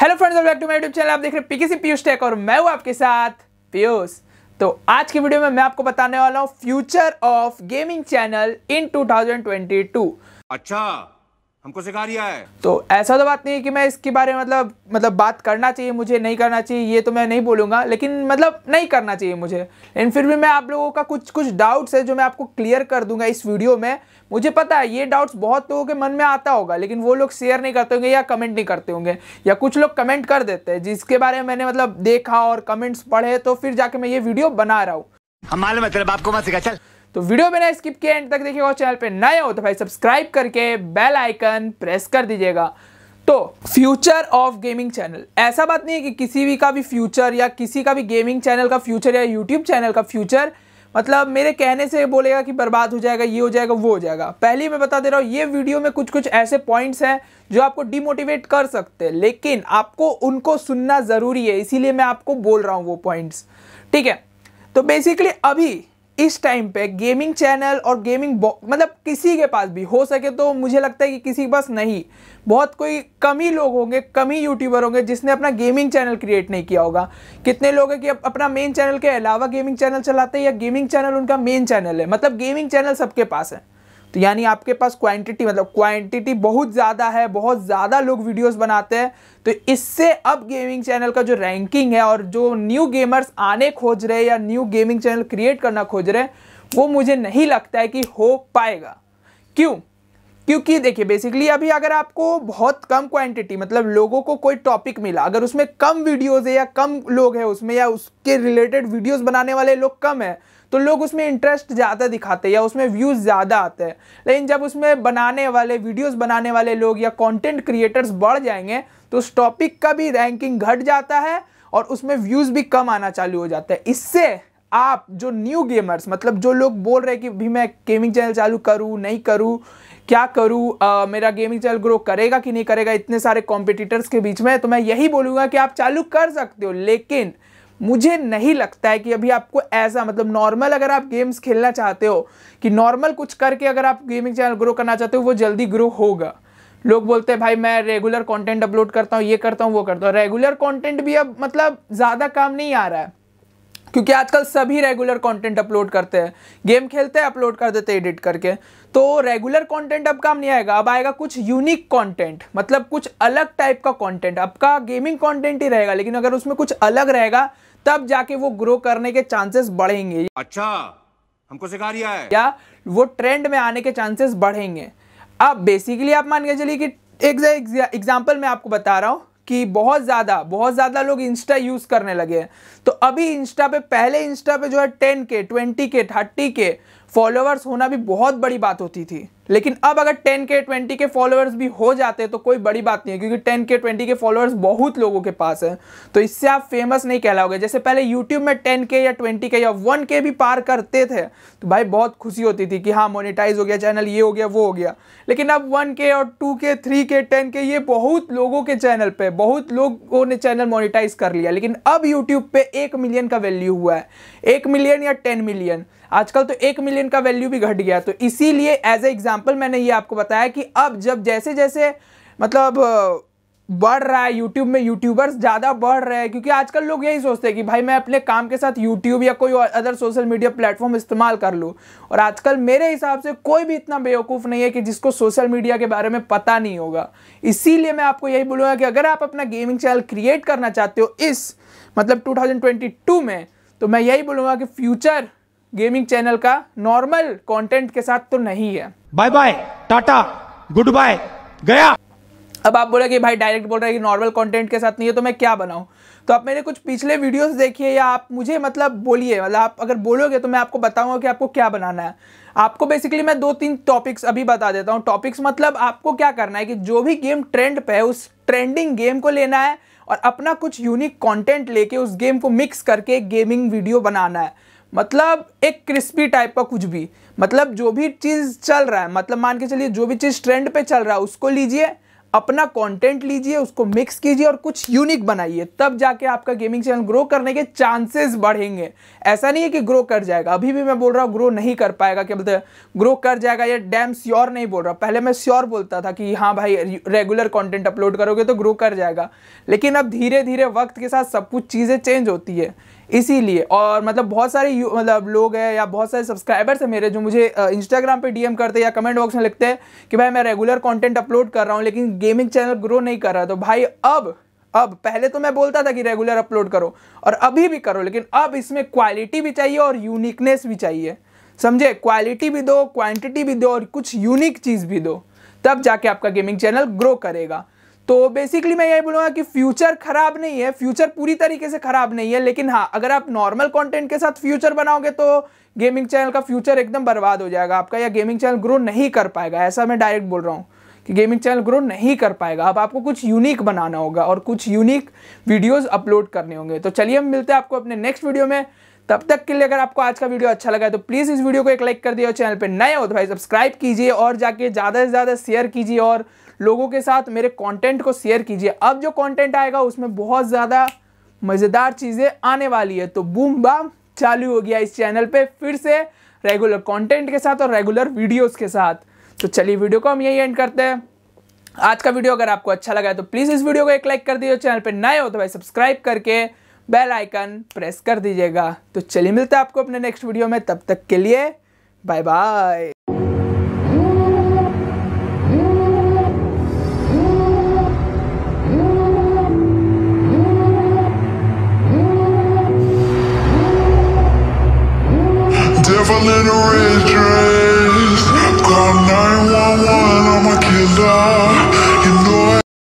hello friends back to my YouTube channel आप देख रहे हैं पीकेसी पीयूष टेक और मैं हूं आपके साथ पीयूष तो आज की वीडियो में मैं आपको बताने वाला हूं future of gaming channel in 2022 अच्छा हमको सिखा रिया है तो ऐसा तो बात नहीं है कि मैं इसके बारे में मतलब मतलब बात करना चाहिए मुझे नहीं करना चाहिए ये तो मैं नहीं बोलूँगा लेकिन मतलब नहीं करना चाहिए मुझे लेकिन फिर भी मैं आप लोगों का कुछ कुछ डाउट्स है जो मैं आपको क्लियर कर दूंगा इस वीडियो में मुझे पता है ये डाउट्स बहुत लोगों के मन में आता होगा लेकिन वो लोग शेयर नहीं करते होंगे या कमेंट नहीं करते होंगे या कुछ लोग कमेंट कर देते हैं जिसके बारे में मैंने मतलब देखा और कमेंट्स पढ़े तो फिर जाके मैं ये वीडियो बना रहा हूँ हम मालूम है तेरे बाप को मत सिखा चल तो वीडियो बिना स्किप किए एंड तक देखिएगा चैनल पे नए हो तो भाई सब्सक्राइब करके बेल आइकन प्रेस कर दीजिएगा तो फ्यूचर ऑफ गेमिंग चैनल ऐसा बात नहीं है कि किसी भी का भी फ्यूचर या किसी का भी गेमिंग चैनल का फ्यूचर या यूट्यूब चैनल का फ्यूचर मतलब मेरे कहने से बोलेगा कि बर्बाद हो जाएगा ये हो जाएगा वो हो जाएगा पहले मैं बता दे रहा हूँ ये वीडियो में कुछ कुछ ऐसे पॉइंट्स हैं जो आपको डिमोटिवेट कर सकते हैं लेकिन आपको उनको सुनना ज़रूरी है इसीलिए मैं आपको बोल रहा हूँ वो पॉइंट्स ठीक है तो बेसिकली अभी इस टाइम पे गेमिंग चैनल और गेमिंग मतलब किसी के पास भी हो सके तो मुझे लगता है कि किसी के पास नहीं बहुत कोई कम ही लोग होंगे कम ही यूट्यूबर होंगे जिसने अपना गेमिंग चैनल क्रिएट नहीं किया होगा कितने लोग हैं कि अपना मेन चैनल के अलावा गेमिंग चैनल चलाते हैं या गेमिंग चैनल उनका मेन चैनल है मतलब गेमिंग चैनल सबके पास है तो यानी आपके पास क्वांटिटी मतलब क्वांटिटी बहुत ज़्यादा है बहुत ज़्यादा लोग वीडियोस बनाते हैं तो इससे अब गेमिंग चैनल का जो रैंकिंग है और जो न्यू गेमर्स आने खोज रहे या न्यू गेमिंग चैनल क्रिएट करना खोज रहे वो मुझे नहीं लगता है कि हो पाएगा क्यों क्योंकि देखिए बेसिकली अभी अगर आपको बहुत कम क्वांटिटी मतलब लोगों को कोई टॉपिक मिला अगर उसमें कम वीडियोस है या कम लोग हैं उसमें या उसके रिलेटेड वीडियोस बनाने वाले लोग कम है तो लोग उसमें इंटरेस्ट ज़्यादा दिखाते हैं या उसमें व्यूज़ ज़्यादा आते हैं लेकिन जब उसमें बनाने वाले वीडियोस बनाने वाले लोग या कंटेंट क्रिएटर्स बढ़ जाएंगे तो उस टॉपिक का भी रैंकिंग घट जाता है और उसमें व्यूज़ भी कम आना चालू हो जाता है इससे आप जो न्यू गेमर्स मतलब जो लोग बोल रहे हैं कि भी मैं गेमिंग चैनल चालू करूँ नहीं करूँ क्या करूँ मेरा गेमिंग चैनल ग्रो करेगा कि नहीं करेगा इतने सारे कॉम्पिटिटर्स के बीच में तो मैं यही बोलूँगा कि आप चालू कर सकते हो लेकिन मुझे नहीं लगता है कि अभी आपको ऐसा मतलब नॉर्मल अगर आप गेम्स खेलना चाहते हो कि नॉर्मल कुछ करके अगर आप गेमिंग चैनल ग्रो करना चाहते हो वो जल्दी ग्रो होगा लोग बोलते हैं भाई मैं रेगुलर कंटेंट अपलोड करता हूँ ये करता हूँ वो करता हूँ रेगुलर कंटेंट भी अब मतलब ज़्यादा काम नहीं आ रहा है क्योंकि आजकल सभी रेगुलर कंटेंट अपलोड करते हैं गेम खेलते हैं अपलोड कर देते हैं एडिट करके तो रेगुलर कंटेंट अब काम नहीं आएगा अब आएगा कुछ यूनिक कंटेंट मतलब कुछ अलग टाइप का कंटेंट आपका गेमिंग कंटेंट ही रहेगा लेकिन अगर उसमें कुछ अलग रहेगा तब जाके वो ग्रो करने के चांसेस बढ़ेंगे अच्छा हमको सिखा दिया है क्या वो ट्रेंड में आने के चांसेस बढ़ेंगे अब बेसिकली आप मान के चलिए कि एग्जाम्पल मैं आपको बता रहा हूँ कि बहुत ज़्यादा बहुत ज़्यादा लोग इंस्टा यूज़ करने लगे हैं तो अभी इंस्टा पे पहले इंस्टा पे जो है टेन के ट्वेंटी के थर्टी के फॉलोअर्स होना भी बहुत बड़ी बात होती थी लेकिन अब अगर 10 के 20 के फॉलोअर्स भी हो जाते तो कोई बड़ी बात नहीं है क्योंकि 10 के 20 के फॉलोअर्स बहुत लोगों के पास हैं तो इससे आप फेमस नहीं कहलाओगे जैसे पहले यूट्यूब में 10 के या 20 के या 1 के भी पार करते थे तो भाई बहुत खुशी होती थी कि हाँ मोनिटाइज हो गया चैनल ये हो गया वो हो गया लेकिन अब वन के और टू के थ्री के टेन के ये बहुत लोगों के चैनल पर बहुत लोगों ने चैनल मोनिटाइज कर लिया लेकिन अब यूट्यूब पर एक मिलियन का वैल्यू हुआ है एक मिलियन या टेन मिलियन आजकल तो एक मिलियन का वैल्यू भी घट गया तो इसीलिए एज ए एग्जाम्पल मैंने ये आपको बताया कि अब जब जैसे जैसे मतलब बढ़ रहा है यूट्यूब में यूट्यूबर्स ज़्यादा बढ़ रहे हैं क्योंकि आजकल लोग यही सोचते हैं कि भाई मैं अपने काम के साथ यूट्यूब या कोई अदर सोशल मीडिया प्लेटफॉर्म इस्तेमाल कर लूँ और आजकल मेरे हिसाब से कोई भी इतना बेवकूफ़ नहीं है कि जिसको सोशल मीडिया के बारे में पता नहीं होगा इसीलिए मैं आपको यही बोलूँगा कि अगर आप अपना गेमिंग चैनल क्रिएट करना चाहते हो इस मतलब टू में तो मैं यही बोलूँगा कि फ्यूचर गेमिंग चैनल का नॉर्मल कंटेंट के साथ तो नहीं है bye bye tata good bye गया अब आप बोले कि भाई डायरेक्ट बोल रहे हैं कि नॉर्मल कंटेंट के साथ नहीं है तो मैं क्या बनाऊं तो आप मेरे कुछ पिछले वीडियोस देखिए या आप मुझे मतलब बोलिए मतलब आप अगर बोलोगे तो मैं आपको बताऊंगा कि आपको क्या बनाना है आपको बेसिकली मैं दो तीन टॉपिक्स अभी बता देता हूँ टॉपिक्स मतलब आपको क्या करना है कि जो भी गेम ट्रेंड पे है उस ट्रेंडिंग गेम को लेना है और अपना कुछ यूनिक कॉन्टेंट लेके उस गेम को मिक्स करके गेमिंग वीडियो बनाना है मतलब एक क्रिस्पी टाइप का कुछ भी मतलब जो भी चीज़ चल रहा है मतलब मान के चलिए जो भी चीज़ ट्रेंड पे चल रहा है उसको लीजिए अपना कंटेंट लीजिए उसको मिक्स कीजिए और कुछ यूनिक बनाइए तब जाके आपका गेमिंग चैनल ग्रो करने के चांसेस बढ़ेंगे ऐसा नहीं है कि ग्रो कर जाएगा अभी भी मैं बोल रहा हूँ ग्रो नहीं कर पाएगा क्या बोलते ग्रो कर जाएगा ये डैम श्योर नहीं बोल रहा पहले मैं श्योर बोलता था कि हाँ भाई रेगुलर कॉन्टेंट अपलोड करोगे तो ग्रो कर जाएगा लेकिन अब धीरे धीरे वक्त के साथ सब कुछ चीज़ें चेंज होती है इसीलिए और मतलब बहुत सारे मतलब लोग हैं या बहुत सारे सब्सक्राइबर्स हैं मेरे जो मुझे इंस्टाग्राम पे डीएम करते हैं या कमेंट बॉक्स में लिखते हैं कि भाई मैं रेगुलर कंटेंट अपलोड कर रहा हूँ लेकिन गेमिंग चैनल ग्रो नहीं कर रहा तो भाई अब अब पहले तो मैं बोलता था कि रेगुलर अपलोड करो और अभी भी करो लेकिन अब इसमें क्वालिटी भी चाहिए और यूनिकनेस भी चाहिए समझे क्वालिटी भी दो क्वांटिटी भी दो और कुछ यूनिक चीज़ भी दो तब जाके आपका गेमिंग चैनल ग्रो करेगा तो बेसिकली मैं यही बोलूंगा कि फ्यूचर खराब नहीं है फ्यूचर पूरी तरीके से खराब नहीं है लेकिन हाँ अगर आप नॉर्मल कंटेंट के साथ फ्यूचर बनाओगे तो गेमिंग चैनल का फ्यूचर एकदम बर्बाद हो जाएगा आपका या गेमिंग चैनल ग्रो नहीं कर पाएगा ऐसा मैं डायरेक्ट बोल रहा हूँ कि गेमिंग चैनल ग्रो नहीं कर पाएगा अब आपको कुछ यूनिक बनाना होगा और कुछ यूनिक वीडियोस अपलोड करने होंगे तो चलिए हम मिलते हैं आपको अपने नेक्स्ट वीडियो में तब तक के लिए अगर आपको आज का वीडियो अच्छा लगा है तो प्लीज़ इस वीडियो को एक लाइक कर दिए और चैनल पर नए हो तो भाई सब्सक्राइब कीजिए और जाके ज़्यादा से ज़्यादा शेयर कीजिए और लोगों के साथ मेरे कंटेंट को शेयर कीजिए अब जो कंटेंट आएगा उसमें बहुत ज़्यादा मज़ेदार चीज़ें आने वाली है तो बूम बाम चालू हो गया इस चैनल पे फिर से रेगुलर कंटेंट के साथ और रेगुलर वीडियोस के साथ तो चलिए वीडियो को हम यही एंड करते हैं आज का वीडियो अगर आपको अच्छा लगा है तो प्लीज़ इस वीडियो को एक लाइक कर दीजिए चैनल पर नए हो तो भाई सब्सक्राइब करके बेल आइकन प्रेस कर दीजिएगा तो चलिए मिलते हैं आपको अपने नेक्स्ट वीडियो में तब तक के लिए बाय बाय